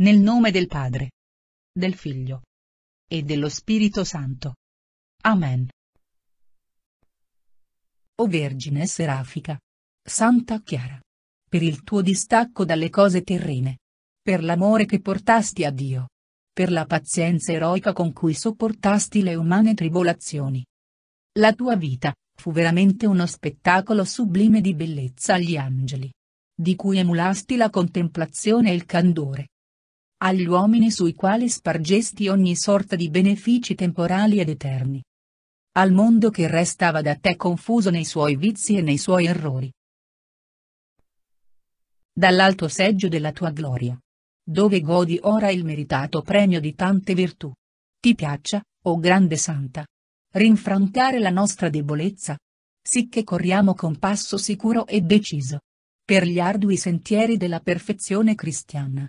Nel nome del Padre, del Figlio e dello Spirito Santo. Amen. O Vergine Serafica, Santa Chiara, per il tuo distacco dalle cose terrene, per l'amore che portasti a Dio, per la pazienza eroica con cui sopportasti le umane tribolazioni. La tua vita, fu veramente uno spettacolo sublime di bellezza agli angeli. Di cui emulasti la contemplazione e il candore agli uomini sui quali spargesti ogni sorta di benefici temporali ed eterni. Al mondo che restava da te confuso nei suoi vizi e nei suoi errori. Dall'alto seggio della tua gloria. Dove godi ora il meritato premio di tante virtù. Ti piaccia, o oh grande santa. Rinfrancare la nostra debolezza. Sicché corriamo con passo sicuro e deciso. Per gli ardui sentieri della perfezione cristiana.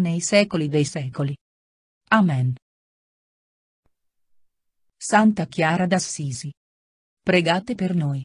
nei secoli dei secoli. Amen. Santa Chiara d'Assisi. Pregate per noi.